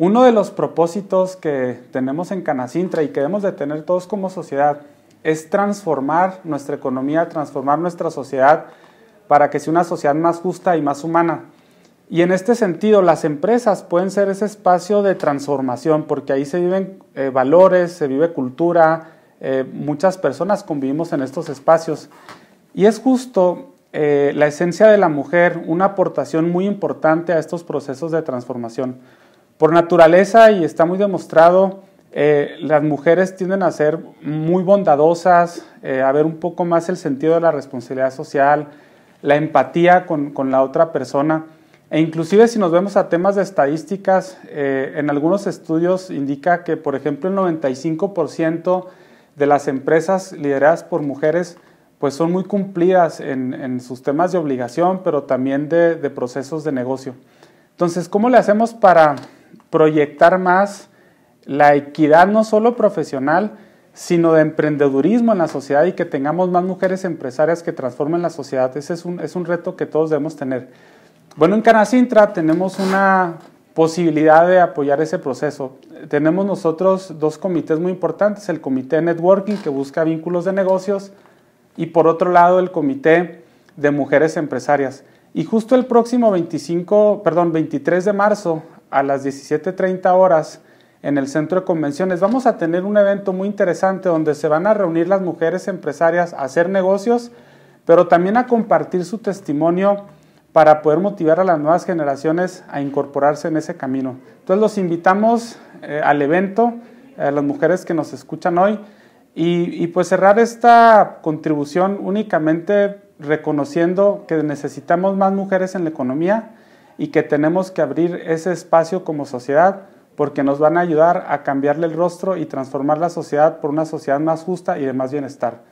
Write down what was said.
Uno de los propósitos que tenemos en Canacintra y que debemos de tener todos como sociedad es transformar nuestra economía, transformar nuestra sociedad para que sea una sociedad más justa y más humana. Y en este sentido, las empresas pueden ser ese espacio de transformación, porque ahí se viven eh, valores, se vive cultura, eh, muchas personas convivimos en estos espacios. Y es justo eh, la esencia de la mujer una aportación muy importante a estos procesos de transformación. Por naturaleza, y está muy demostrado, eh, las mujeres tienden a ser muy bondadosas, eh, a ver un poco más el sentido de la responsabilidad social, la empatía con, la otra persona. E inclusive si nos vemos a temas de estadísticas, eh, en algunos estudios indica que, por ejemplo, el 95% de las empresas lideradas por mujeres pues son muy cumplidas en, en sus temas de obligación, pero también de, de procesos de negocio. Entonces, ¿cómo le hacemos para proyectar más la equidad no solo profesional, sino de emprendedurismo en la sociedad y que tengamos más mujeres empresarias que transformen la sociedad. Ese es un, reto que todos debemos tener. Bueno, en Canacintra tenemos una posibilidad de apoyar ese proceso. Tenemos nosotros dos comités muy importantes, el comité de networking que busca vínculos de negocios y por otro lado el comité de mujeres empresarias. Y justo el próximo 25, perdón, 23 de marzo a las 17.30 horas en el centro de convenciones. Vamos a tener un evento muy interesante donde se van a reunir las mujeres empresarias a hacer negocios, pero también a compartir su testimonio para poder motivar a las nuevas generaciones a incorporarse en ese camino. Entonces los invitamos eh, al evento, eh, a las mujeres que nos escuchan hoy, y, y pues cerrar esta contribución únicamente reconociendo que necesitamos más mujeres en la economía, y que tenemos que abrir ese espacio como sociedad porque nos van a ayudar a cambiarle el rostro y transformar la sociedad por una sociedad más justa y de más bienestar.